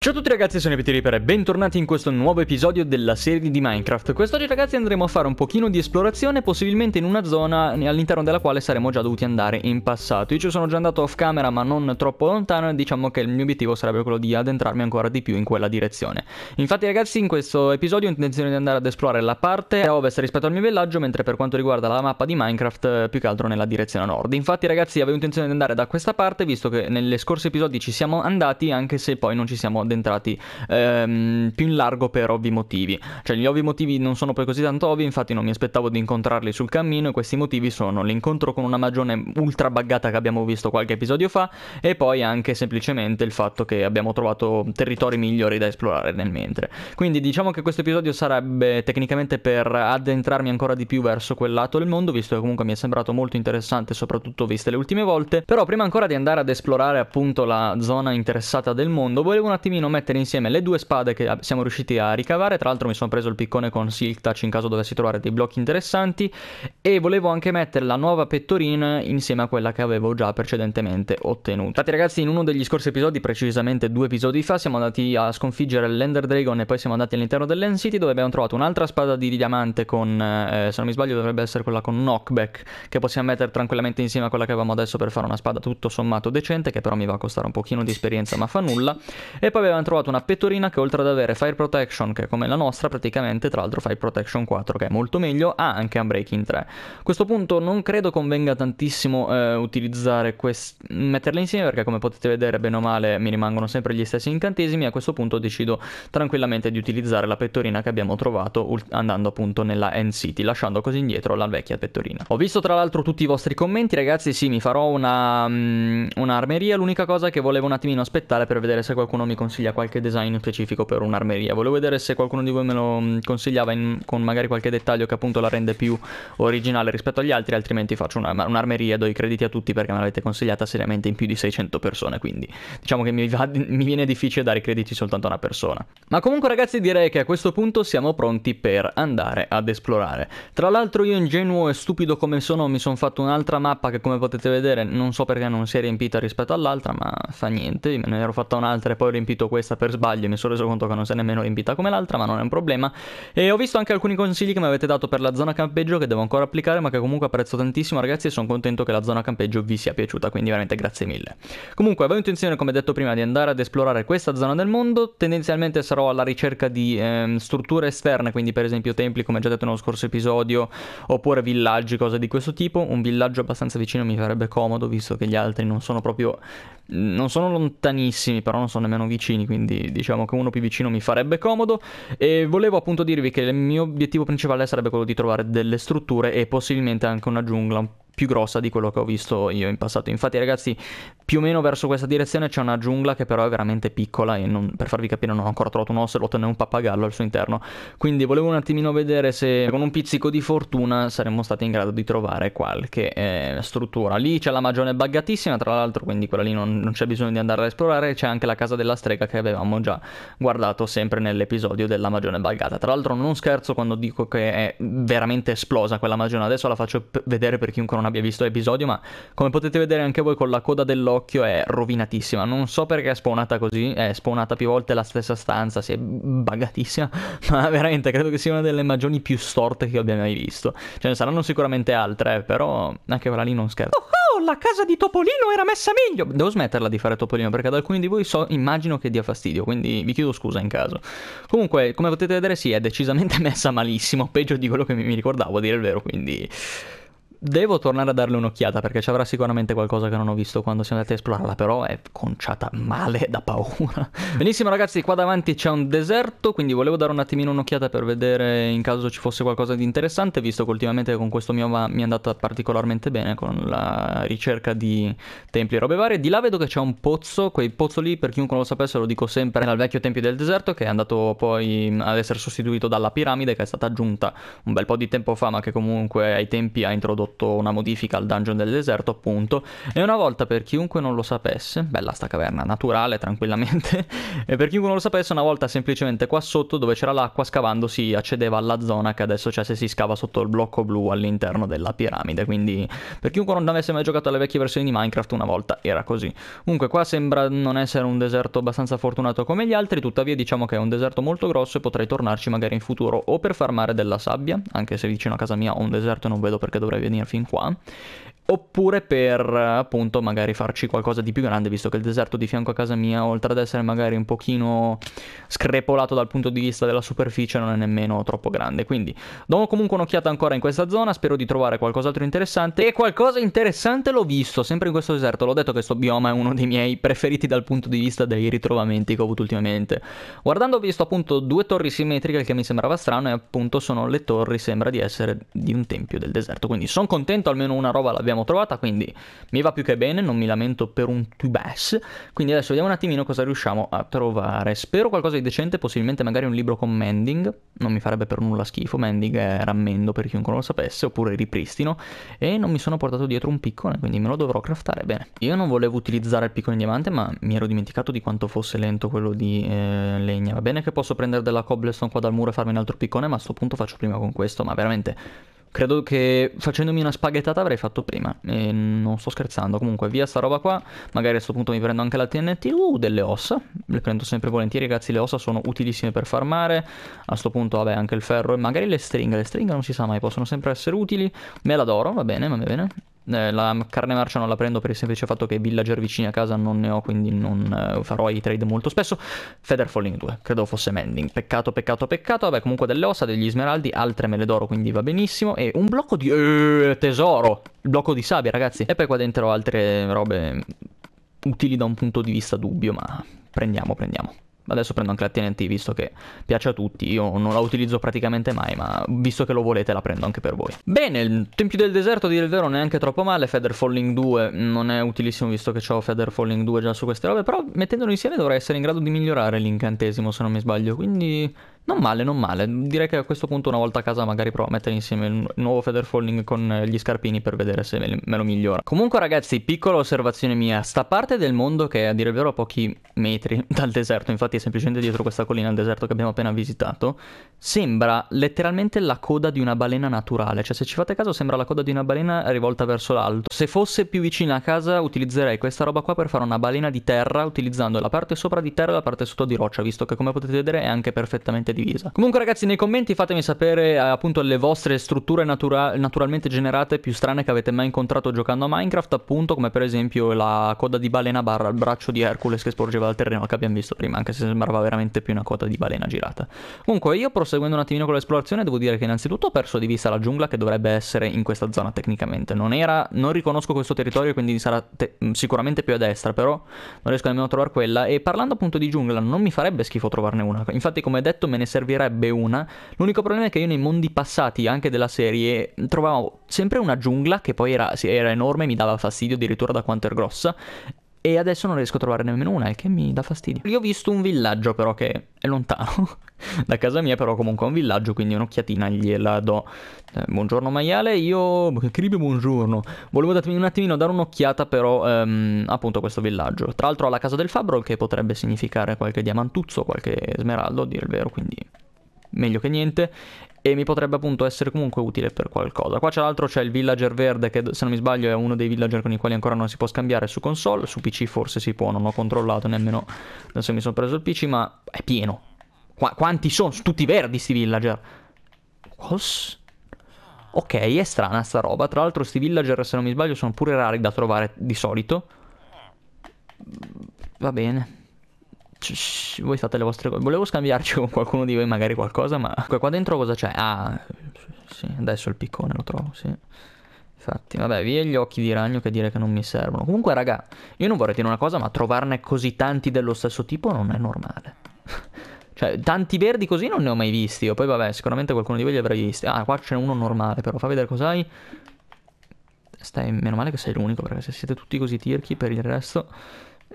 Ciao a tutti ragazzi, sono Epitiriper e bentornati in questo nuovo episodio della serie di Minecraft. Quest'oggi ragazzi andremo a fare un pochino di esplorazione, possibilmente in una zona all'interno della quale saremmo già dovuti andare in passato. Io ci sono già andato off camera ma non troppo lontano e diciamo che il mio obiettivo sarebbe quello di addentrarmi ancora di più in quella direzione. Infatti ragazzi in questo episodio ho intenzione di andare ad esplorare la parte a ovest rispetto al mio villaggio, mentre per quanto riguarda la mappa di Minecraft più che altro nella direzione nord. Infatti ragazzi avevo intenzione di andare da questa parte, visto che nelle scorse episodi ci siamo andati anche se poi non ci siamo addentrati ehm, più in largo per ovvi motivi. Cioè gli ovvi motivi non sono poi così tanto ovvi, infatti non mi aspettavo di incontrarli sul cammino e questi motivi sono l'incontro con una magione ultra buggata che abbiamo visto qualche episodio fa e poi anche semplicemente il fatto che abbiamo trovato territori migliori da esplorare nel mentre. Quindi diciamo che questo episodio sarebbe tecnicamente per addentrarmi ancora di più verso quel lato del mondo, visto che comunque mi è sembrato molto interessante, soprattutto viste le ultime volte. Però prima ancora di andare ad esplorare appunto la zona interessata del mondo, volevo un attimino di mettere insieme le due spade che siamo riusciti a ricavare, tra l'altro mi sono preso il piccone con Silk Touch in caso dovessi trovare dei blocchi interessanti, e volevo anche mettere la nuova pettorina insieme a quella che avevo già precedentemente ottenuto. Infatti ragazzi in uno degli scorsi episodi, precisamente due episodi fa, siamo andati a sconfiggere l'Ender Dragon e poi siamo andati all'interno dell'End City dove abbiamo trovato un'altra spada di diamante con, eh, se non mi sbaglio dovrebbe essere quella con knockback, che possiamo mettere tranquillamente insieme a quella che avevamo adesso per fare una spada tutto sommato decente, che però mi va a costare un pochino di esperienza ma fa nulla, e poi avevano trovato una pettorina che oltre ad avere fire protection, che è come la nostra praticamente, tra l'altro fire protection 4 che è molto meglio, ha anche unbreaking 3. A questo punto non credo convenga tantissimo eh, utilizzare quest- metterle insieme perché come potete vedere bene o male mi rimangono sempre gli stessi incantesimi a questo punto decido tranquillamente di utilizzare la pettorina che abbiamo trovato andando appunto nella End City, lasciando così indietro la vecchia pettorina. Ho visto tra l'altro tutti i vostri commenti ragazzi, sì mi farò una, um, un'armeria, l'unica cosa che volevo un attimino aspettare per vedere se qualcuno mi consiglia consiglia qualche design specifico per un'armeria. Volevo vedere se qualcuno di voi me lo mm, consigliava in, con magari qualche dettaglio che appunto la rende più originale rispetto agli altri, altrimenti faccio una, un'armeria, do i crediti a tutti perché me l'avete consigliata seriamente in più di 600 persone, quindi diciamo che mi, va, mi viene difficile dare i crediti soltanto a una persona. Ma comunque ragazzi direi che a questo punto siamo pronti per andare ad esplorare. Tra l'altro io ingenuo e stupido come sono mi sono fatto un'altra mappa che come potete vedere non so perché non si è riempita rispetto all'altra, ma fa niente, me ne ero fatta un'altra e poi ho riempito questa per sbaglio e mi sono reso conto che non sei nemmeno riempita come l'altra, ma non è un problema. E ho visto anche alcuni consigli che mi avete dato per la zona campeggio che devo ancora applicare, ma che comunque apprezzo tantissimo ragazzi e sono contento che la zona campeggio vi sia piaciuta, quindi veramente grazie mille. Comunque avevo intenzione, come detto prima, di andare ad esplorare questa zona del mondo, tendenzialmente sarò alla ricerca di eh, strutture esterne, quindi per esempio templi, come già detto nello scorso episodio, oppure villaggi, cose di questo tipo. Un villaggio abbastanza vicino mi farebbe comodo, visto che gli altri non sono proprio... non sono lontanissimi, però non sono nemmeno vicini vicini, quindi diciamo che uno più vicino mi farebbe comodo. E volevo appunto dirvi che il mio obiettivo principale sarebbe quello di trovare delle strutture e possibilmente anche una giungla un più grossa di quello che ho visto io in passato. Infatti, ragazzi, più o meno verso questa direzione c'è una giungla che però è veramente piccola e non, per farvi capire non ho ancora trovato un ocelot né un pappagallo al suo interno. Quindi volevo un attimino vedere se con un pizzico di fortuna saremmo stati in grado di trovare qualche eh, struttura. Lì c'è la magione buggatissima, tra l'altro, quindi quella lì non, non c'è bisogno di andare a esplorare. C'è anche la casa della strega che avevamo già guardato sempre nell'episodio della magione buggata. Tra l'altro non scherzo quando dico che è veramente esplosa quella magione, adesso la faccio vedere per chiunque non ha abbia visto l'episodio, ma come potete vedere anche voi con la coda dell'occhio è rovinatissima. Non so perché è spawnata così, è spawnata più volte la stessa stanza, si è bagatissima, ma veramente credo che sia una delle magioni più storte che abbia mai visto. Ce cioè, ne saranno sicuramente altre, eh, però anche quella lì non scherzo. Oh, oh, la casa di Topolino era messa meglio! Devo smetterla di fare Topolino perché ad alcuni di voi so, immagino che dia fastidio, quindi vi chiedo scusa in caso. Comunque, come potete vedere, sì, è decisamente messa malissimo, peggio di quello che mi ricordavo, a dire il vero, quindi devo tornare a darle un'occhiata perché ci avrà sicuramente qualcosa che non ho visto quando siamo andati a esplorarla, però è conciata male da paura. Benissimo ragazzi, qua davanti c'è un deserto, quindi volevo dare un attimino un'occhiata per vedere in caso ci fosse qualcosa di interessante, visto che ultimamente con questo mio va- mi è andata particolarmente bene con la ricerca di templi e robe varie. Di là vedo che c'è un pozzo, quel pozzo lì per chiunque lo sapesse lo dico sempre, era il vecchio tempio del deserto che è andato poi ad essere sostituito dalla piramide che è stata aggiunta un bel po' di tempo fa, ma che comunque ai tempi ha introdotto introdotto una modifica al dungeon del deserto, appunto. E una volta, per chiunque non lo sapesse, bella sta caverna, naturale, tranquillamente. e per chiunque non lo sapesse, una volta semplicemente qua sotto, dove c'era l'acqua, scavando si accedeva alla zona che adesso c'è se si scava sotto il blocco blu all'interno della piramide. Quindi, per chiunque non avesse mai giocato alle vecchie versioni di Minecraft, una volta era così. Comunque, qua sembra non essere un deserto abbastanza fortunato come gli altri, tuttavia, diciamo che è un deserto molto grosso e potrei tornarci magari in futuro o per farmare della sabbia, anche se vicino a casa mia ho un deserto e non vedo perché dovrei venire venire fin qua oppure per appunto magari farci qualcosa di più grande visto che il deserto di fianco a casa mia oltre ad essere magari un pochino screpolato dal punto di vista della superficie non è nemmeno troppo grande quindi do comunque un'occhiata ancora in questa zona spero di trovare qualcos'altro interessante e qualcosa interessante l'ho visto sempre in questo deserto l'ho detto che questo bioma è uno dei miei preferiti dal punto di vista dei ritrovamenti che ho avuto ultimamente guardando ho visto appunto due torri simmetriche che mi sembrava strano e appunto sono le torri sembra di essere di un tempio del deserto quindi sono contento, almeno una roba l'abbiamo trovata, quindi mi va più che bene, non mi lamento per un tubes. Quindi adesso vediamo un attimino cosa riusciamo a trovare. Spero qualcosa di decente, possibilmente magari un libro con Mending, non mi farebbe per nulla schifo, Mending è rammendo per chiunque non lo sapesse, oppure ripristino, e non mi sono portato dietro un piccone, quindi me lo dovrò craftare bene. Io non volevo utilizzare il piccone in diamante, ma mi ero dimenticato di quanto fosse lento quello di eh, legna. Va bene che posso prendere della cobblestone qua dal muro e farmi un altro piccone, ma a sto punto faccio prima con questo, ma veramente Credo che facendomi una spaghettata avrei fatto prima. E non sto scherzando. Comunque, via sta roba qua. Magari a questo punto mi prendo anche la TNT. Uh, delle ossa. Le prendo sempre volentieri, ragazzi. Le ossa sono utilissime per farmare. A questo punto, vabbè, anche il ferro e magari le stringhe. Le stringhe non si sa mai, possono sempre essere utili. Me la d'oro, va bene, va bene eh, la carne marcia non la prendo per il semplice fatto che villager vicini a casa non ne ho, quindi non eh, farò i trade molto spesso. Feather Falling 2, credo fosse Mending. Peccato, peccato, peccato. Vabbè, comunque delle ossa, degli smeraldi, altre mele d'oro, quindi va benissimo. E un blocco di... Eh, tesoro! Il blocco di sabbia, ragazzi. E poi qua dentro altre robe utili da un punto di vista dubbio, ma prendiamo, prendiamo adesso prendo anche la TNT visto che piace a tutti, io non la utilizzo praticamente mai, ma visto che lo volete la prendo anche per voi. Bene, il Tempio del Deserto a dire il vero neanche troppo male, Feather Falling 2 non è utilissimo visto che ho Feather Falling 2 già su queste robe, però mettendolo insieme dovrei essere in grado di migliorare l'incantesimo se non mi sbaglio, quindi non male, non male. Direi che a questo punto una volta a casa magari provo a mettere insieme il nuovo feather falling con gli scarpini per vedere se me lo migliora. Comunque ragazzi, piccola osservazione mia, sta parte del mondo che è a dire il vero a pochi metri dal deserto, infatti è semplicemente dietro questa collina al deserto che abbiamo appena visitato, sembra letteralmente la coda di una balena naturale, cioè se ci fate caso sembra la coda di una balena rivolta verso l'alto. Se fosse più vicina a casa utilizzerei questa roba qua per fare una balena di terra utilizzando la parte sopra di terra e la parte sotto di roccia, visto che come potete vedere è anche perfettamente divisa. Comunque ragazzi nei commenti fatemi sapere eh, appunto le vostre strutture natura- naturalmente generate più strane che avete mai incontrato giocando a Minecraft appunto come per esempio la coda di balena barra il braccio di Hercules che sporgeva dal terreno che abbiamo visto prima anche se sembrava veramente più una coda di balena girata. Comunque io proseguendo un attimino con l'esplorazione devo dire che innanzitutto ho perso di vista la giungla che dovrebbe essere in questa zona tecnicamente. Non era, non riconosco questo territorio quindi sarà te- mm, sicuramente più a destra però non riesco nemmeno a trovare quella e parlando appunto di giungla non mi farebbe schifo trovarne una. Infatti come detto me ne servirebbe una. L'unico problema è che io nei mondi passati, anche della serie, trovavo sempre una giungla che poi era, sì, era enorme, mi dava fastidio addirittura da quanto era grossa, e adesso non riesco a trovare nemmeno una, il che mi dà fastidio. Lì ho visto un villaggio però che è lontano da casa mia, però comunque è un villaggio, quindi un'occhiatina gliela do. Eh, buongiorno maiale, io... Cribe buongiorno. Volevo datemi un attimino dare un'occhiata però ehm, appunto a questo villaggio. Tra l'altro alla casa del fabbro che potrebbe significare qualche diamantuzzo, qualche smeraldo, a dire il vero, quindi meglio che niente e mi potrebbe appunto essere comunque utile per qualcosa. Qua tra l'altro c'è il villager verde che se non mi sbaglio è uno dei villager con i quali ancora non si può scambiare su console, su PC forse si può, non ho controllato nemmeno se mi sono preso il PC, ma è pieno. Qu- quanti sono? Tutti verdi sti villager. Cos? Ok, è strana sta roba. Tra l'altro sti villager se non mi sbaglio sono pure rari da trovare di solito. Va bene voi fate le vostre cose. Volevo scambiarci con qualcuno di voi magari qualcosa, ma... Qua dentro cosa c'è? Ah, sì, adesso il piccone lo trovo, sì. Infatti, vabbè, via gli occhi di ragno che dire che non mi servono. Comunque, raga, io non vorrei dire una cosa, ma trovarne così tanti dello stesso tipo non è normale. cioè, tanti verdi così non ne ho mai visti. Io poi, vabbè, sicuramente qualcuno di voi li avrei visti. Ah, qua c'è uno normale, però fa vedere cos'hai. Stai, meno male che sei l'unico, perché se siete tutti così tirchi per il resto...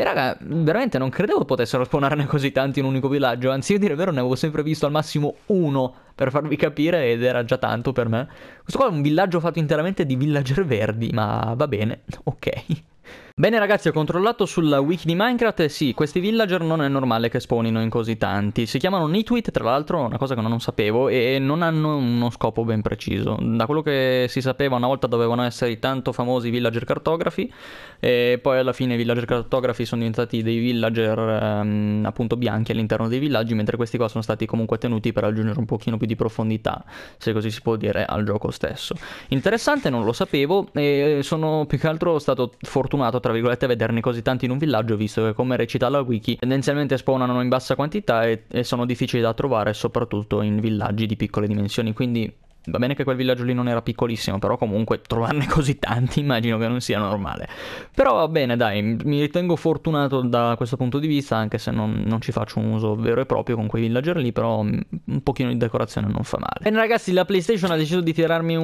E raga, veramente non credevo potessero spawnarne così tanti in un unico villaggio, anzi, io dire vero, ne avevo sempre visto al massimo uno per farvi capire ed era già tanto per me. Questo qua è un villaggio fatto interamente di villager verdi, ma va bene, ok. Bene ragazzi, ho controllato sulla wiki di Minecraft e sì, questi villager non è normale che spawnino in così tanti. Si chiamano Nitwit, tra l'altro, una cosa che non sapevo, e non hanno uno scopo ben preciso. Da quello che si sapeva, una volta dovevano essere i tanto famosi villager cartografi, e poi alla fine i villager cartografi sono diventati dei villager ehm, appunto bianchi all'interno dei villaggi, mentre questi qua sono stati comunque tenuti per aggiungere un pochino più di profondità, se così si può dire, al gioco stesso. Interessante, non lo sapevo, e sono più che altro stato fortunato tra tra virgolette, vederne così tanti in un villaggio, visto che come recita la wiki, tendenzialmente spawnano in bassa quantità e, e sono difficili da trovare, soprattutto in villaggi di piccole dimensioni, quindi Va bene che quel villaggio lì non era piccolissimo, però comunque trovarne così tanti immagino che non sia normale. Però va bene, dai, mi ritengo fortunato da questo punto di vista, anche se non, non ci faccio un uso vero e proprio con quei villager lì, però un pochino di decorazione non fa male. Bene ragazzi, la PlayStation ha deciso di tirarmi un,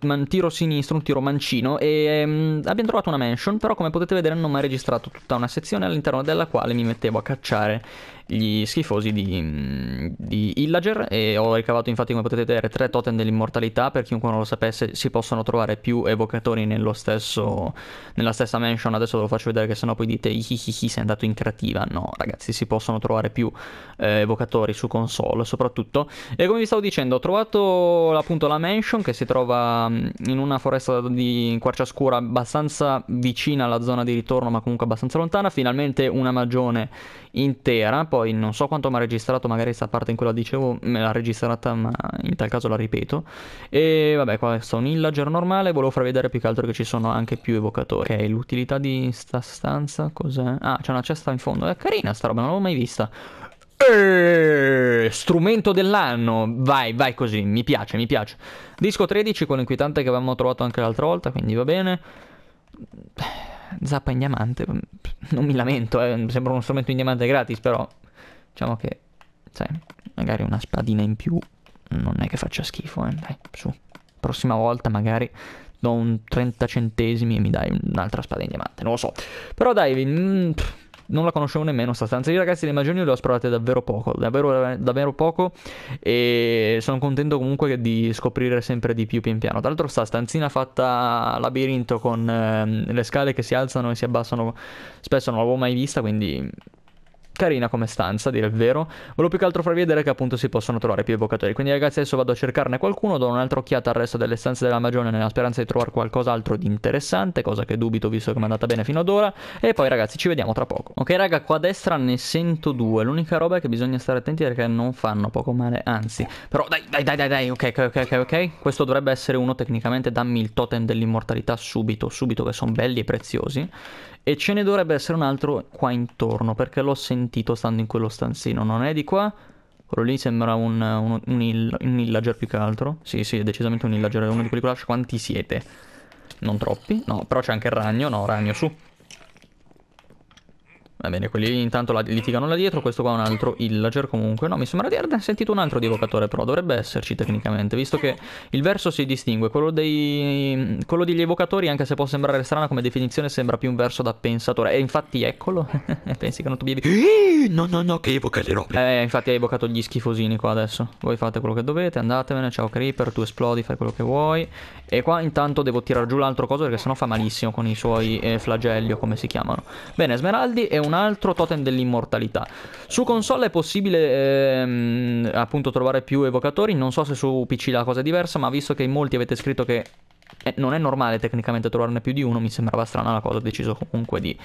uh, eh, un tiro sinistro, un tiro mancino, e um, abbiamo trovato una mansion, però come potete vedere non mi ha registrato tutta una sezione all'interno della quale mi mettevo a cacciare gli schifosi di, di Illager e ho ricavato infatti come potete vedere tre totem dell'immortalità, per chiunque non lo sapesse si possono trovare più evocatori nello stesso, nella stessa mansion, adesso ve lo faccio vedere che sennò poi dite ihihihi sei andato in creativa, no ragazzi si possono trovare più eh, evocatori su console soprattutto e come vi stavo dicendo ho trovato appunto la mansion che si trova mm, in una foresta di quarcia scura abbastanza vicina alla zona di ritorno ma comunque abbastanza lontana, finalmente una magione intera poi non so quanto mi ha registrato, magari questa parte in cui la dicevo me l'ha registrata, ma in tal caso la ripeto. E vabbè, qua sta un illager normale, volevo far vedere più che altro che ci sono anche più evocatori. Ok, l'utilità di sta stanza cos'è? Ah, c'è una cesta in fondo, è carina sta roba, non l'avevo mai vista. Eh, strumento dell'anno, vai, vai così, mi piace, mi piace. Disco 13, quello inquietante che avevamo trovato anche l'altra volta, quindi va bene. Zappa in diamante, non mi lamento, eh. sembra uno strumento in diamante gratis, però Diciamo che, sai, magari una spadina in più non è che faccia schifo, eh. Dai, su. Prossima volta magari do un 30 centesimi e mi dai un'altra spada in diamante, non lo so. Però dai, mm, pff, non la conoscevo nemmeno sta stanza. Io ragazzi le magioni le ho esplorate davvero poco, davvero, davvero poco e sono contento comunque di scoprire sempre di più pian piano. Tra l'altro sta stanzina fatta labirinto con eh, le scale che si alzano e si abbassano spesso non l'avevo mai vista, quindi carina come stanza, a dire il vero. Volevo più che altro farvi vedere che appunto si possono trovare più evocatori. Quindi ragazzi adesso vado a cercarne qualcuno, do un'altra occhiata al resto delle stanze della magione nella speranza di trovare qualcos'altro di interessante, cosa che dubito visto che mi è andata bene fino ad ora. E poi ragazzi ci vediamo tra poco. Ok raga, qua a destra ne sento due. L'unica roba è che bisogna stare attenti perché non fanno poco male, anzi. Però dai, dai, dai, dai, dai, ok, ok, ok, ok. Questo dovrebbe essere uno tecnicamente, dammi il totem dell'immortalità subito, subito che sono belli e preziosi. E ce ne dovrebbe essere un altro qua intorno, perché l'ho sentito stando in quello stanzino. Non è di qua? Quello lì sembra un, un, un, un illager più che altro. Sì, sì, è decisamente un illager. È uno di quelli che lascia quanti siete. Non troppi. No, però c'è anche il ragno. No, ragno, su. Va bene, quelli intanto litigano là dietro. Questo qua è un altro illager comunque. No, mi sembra di aver sentito un altro di evocatore, però dovrebbe esserci tecnicamente, visto che il verso si distingue. Quello, dei... Quello degli evocatori, anche se può sembrare strana come definizione, sembra più un verso da pensatore. E infatti eccolo. Pensi che non tu bevi? No, no, no, che evoca le robe. Eh, infatti hai evocato gli schifosini qua adesso. Voi fate quello che dovete, andatevene. Ciao Creeper, tu esplodi, fai quello che vuoi. E qua intanto devo tirare giù l'altro coso perché sennò fa malissimo con i suoi eh, flagelli o come si chiamano. Bene, Smeraldi è un un altro totem dell'immortalità. Su console è possibile ehm, appunto trovare più evocatori, non so se su PC la cosa è diversa, ma visto che in molti avete scritto che eh, non è normale tecnicamente trovarne più di uno, mi sembrava strana la cosa, ho deciso comunque di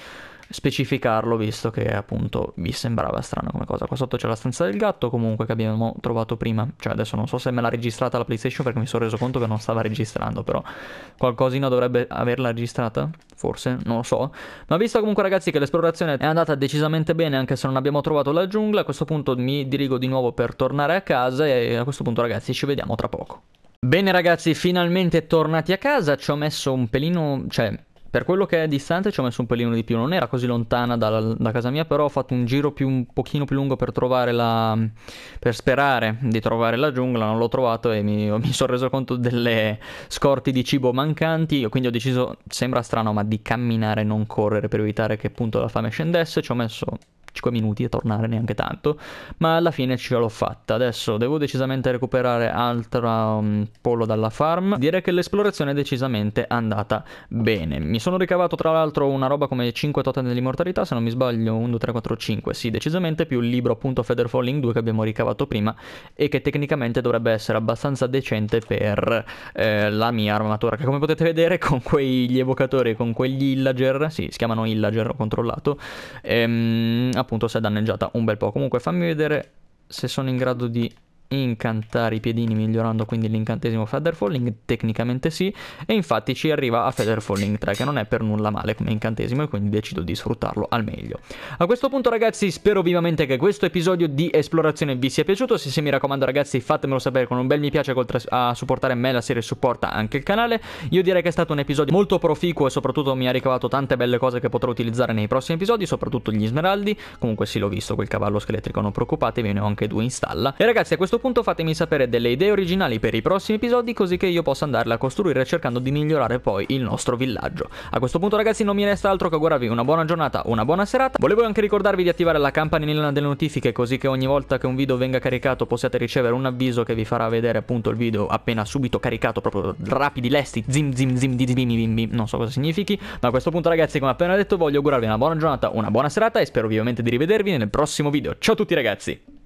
specificarlo visto che appunto vi sembrava strana come cosa. Qua sotto c'è la stanza del gatto comunque che abbiamo trovato prima, cioè adesso non so se me l'ha registrata la PlayStation perché mi sono reso conto che non stava registrando, però qualcosina dovrebbe averla registrata, forse, non lo so. Ma visto comunque ragazzi che l'esplorazione è andata decisamente bene anche se non abbiamo trovato la giungla, a questo punto mi dirigo di nuovo per tornare a casa e a questo punto ragazzi ci vediamo tra poco. Bene ragazzi, finalmente tornati a casa, ci ho messo un pelino, cioè per quello che è distante ci ho messo un pelino di più, non era così lontana da, da casa mia, però ho fatto un giro più, un pochino più lungo per trovare la... per sperare di trovare la giungla, non l'ho trovato e mi, mi sono reso conto delle scorte di cibo mancanti, quindi ho deciso, sembra strano, ma di camminare, non correre per evitare che appunto la fame scendesse, ci ho messo 5 minuti e tornare neanche tanto, ma alla fine ce l'ho fatta. Adesso devo decisamente recuperare altro um, pollo dalla farm. Direi che l'esplorazione è decisamente andata bene. Mi sono ricavato tra l'altro una roba come 5 totem dell'immortalità, se non mi sbaglio 1, 2, 3, 4, 5, sì, decisamente più il libro appunto Feather Falling 2 che abbiamo ricavato prima e che tecnicamente dovrebbe essere abbastanza decente per eh, la mia armatura, che come potete vedere con quegli evocatori, con quegli illager, sì, si chiamano illager, ho controllato, ehm, appunto appunto si è danneggiata un bel po'. Comunque fammi vedere se sono in grado di incantare i piedini migliorando quindi l'incantesimo Feather Falling? Tecnicamente sì, e infatti ci arriva a Feather Falling 3 che non è per nulla male come incantesimo e quindi decido di sfruttarlo al meglio. A questo punto ragazzi spero vivamente che questo episodio di esplorazione vi sia piaciuto, se sì mi raccomando ragazzi fatemelo sapere con un bel mi piace a supportare me, la serie supporta anche il canale, io direi che è stato un episodio molto proficuo e soprattutto mi ha ricavato tante belle cose che potrò utilizzare nei prossimi episodi, soprattutto gli smeraldi, comunque sì l'ho visto quel cavallo scheletrico, non preoccupatevi, ne ho anche due in stalla. E ragazzi a questo questo punto fatemi sapere delle idee originali per i prossimi episodi così che io possa andarle a costruire cercando di migliorare poi il nostro villaggio. A questo punto ragazzi non mi resta altro che augurarvi una buona giornata, una buona serata. Volevo anche ricordarvi di attivare la campanellina delle notifiche così che ogni volta che un video venga caricato possiate ricevere un avviso che vi farà vedere appunto il video appena subito caricato proprio rapidi, lesti, zim zim zim di zim bim bim, non so cosa significhi, ma a questo punto ragazzi come appena detto voglio augurarvi una buona giornata, una buona serata e spero vivamente di rivedervi nel prossimo video. Ciao a tutti ragazzi!